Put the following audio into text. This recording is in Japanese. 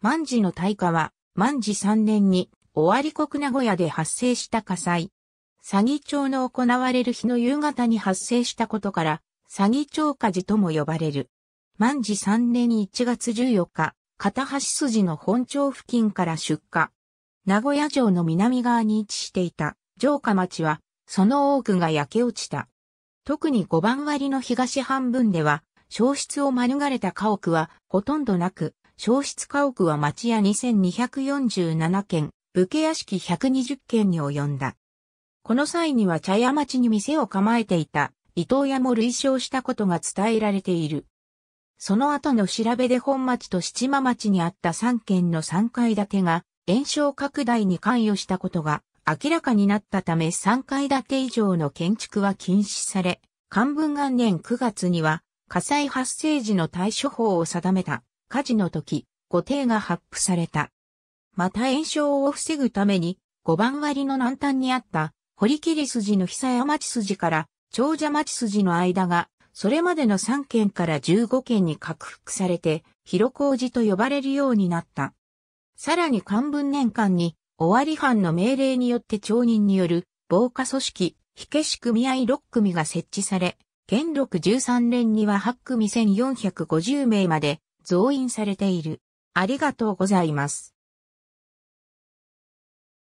万事の大火は、万事3年に、尾張国名古屋で発生した火災。詐欺町の行われる日の夕方に発生したことから、詐欺町火事とも呼ばれる。万事3年1月14日、片橋筋の本町付近から出火。名古屋城の南側に位置していた城下町は、その多くが焼け落ちた。特に5番割の東半分では、消失を免れた家屋はほとんどなく、消失家屋は町屋2247件、武家屋敷120件に及んだ。この際には茶屋町に店を構えていた伊藤屋も類称したことが伝えられている。その後の調べで本町と七間町にあった3軒の3階建てが延焼拡大に関与したことが明らかになったため3階建て以上の建築は禁止され、漢文元年9月には火災発生時の対処法を定めた。火事の時、御邸が発布された。また炎症を防ぐために、五番割の南端にあった、堀切筋の久屋町筋から長者町筋の間が、それまでの3県から15県に拡幅されて、広小路と呼ばれるようになった。さらに漢文年間に、尾張藩の命令によって町人による防火組織、火消し組合6組が設置され、元禄1 3連には8組1450名まで増員されている。ありがとうございます。